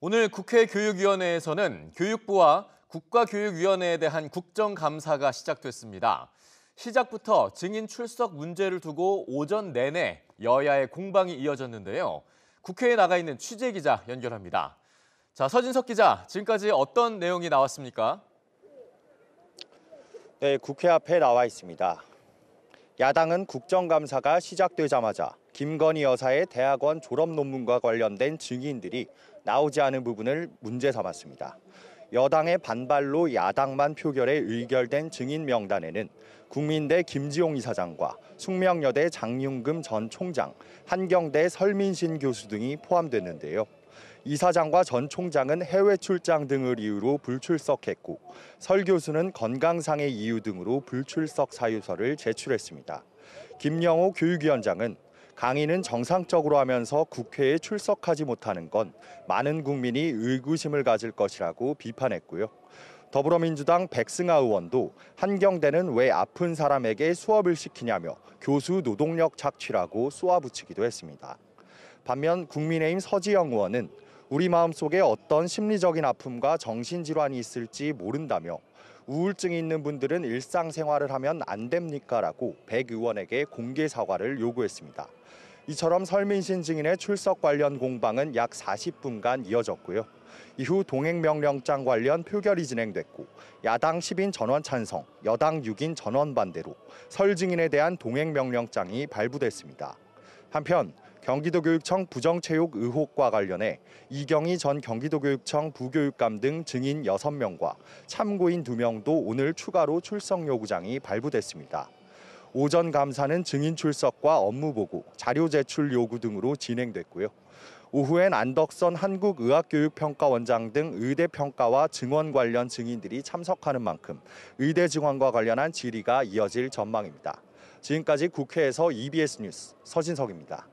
오늘 국회 교육위원회에서는 교육부와 국가교육위원회에 대한 국정감사가 시작됐습니다. 시작부터 증인 출석 문제를 두고 오전 내내 여야의 공방이 이어졌는데요. 국회에 나가 있는 취재 기자 연결합니다. 자, 서진석 기자, 지금까지 어떤 내용이 나왔습니까? 네, 국회 앞에 나와 있습니다. 야당은 국정감사가 시작되자마자 김건희 여사의 대학원 졸업 논문과 관련된 증인들이 나오지 않은 부분을 문제 삼았습니다. 여당의 반발로 야당만 표결에 의결된 증인 명단에는 국민대 김지용 이사장과 숙명여대 장윤금 전 총장, 한경대 설민신 교수 등이 포함됐는데요. 이사장과 전 총장은 해외 출장 등을 이유로 불출석했고 설 교수는 건강상의 이유 등으로 불출석 사유서를 제출했습니다. 김영호 교육위원장은 강의는 정상적으로 하면서 국회에 출석하지 못하는 건 많은 국민이 의구심을 가질 것이라고 비판했고요. 더불어민주당 백승아 의원도 한경대는 왜 아픈 사람에게 수업을 시키냐며 교수 노동력 착취라고 쏘아붙이기도 했습니다. 반면 국민의힘 서지영 의원은 우리 마음속에 어떤 심리적인 아픔과 정신질환이 있을지 모른다며 우울증이 있는 분들은 일상생활을 하면 안 됩니까? 라고 백 의원에게 공개 사과를 요구했습니다. 이처럼 설민신 증인의 출석 관련 공방은 약 40분간 이어졌고요. 이후 동행명령장 관련 표결이 진행됐고 야당 10인 전원 찬성, 여당 6인 전원 반대로 설 증인에 대한 동행명령장이 발부됐습니다. 한편 경기도교육청 부정체육 의혹과 관련해 이경희 전 경기도교육청 부교육감 등 증인 6명과 참고인 2명도 오늘 추가로 출석 요구장이 발부됐습니다. 오전 감사는 증인 출석과 업무 보고, 자료 제출 요구 등으로 진행됐고요. 오후엔 안덕선 한국의학교육평가원장 등 의대 평가와 증원 관련 증인들이 참석하는 만큼 의대 증원과 관련한 질의가 이어질 전망입니다. 지금까지 국회에서 EBS 뉴스 서진석입니다.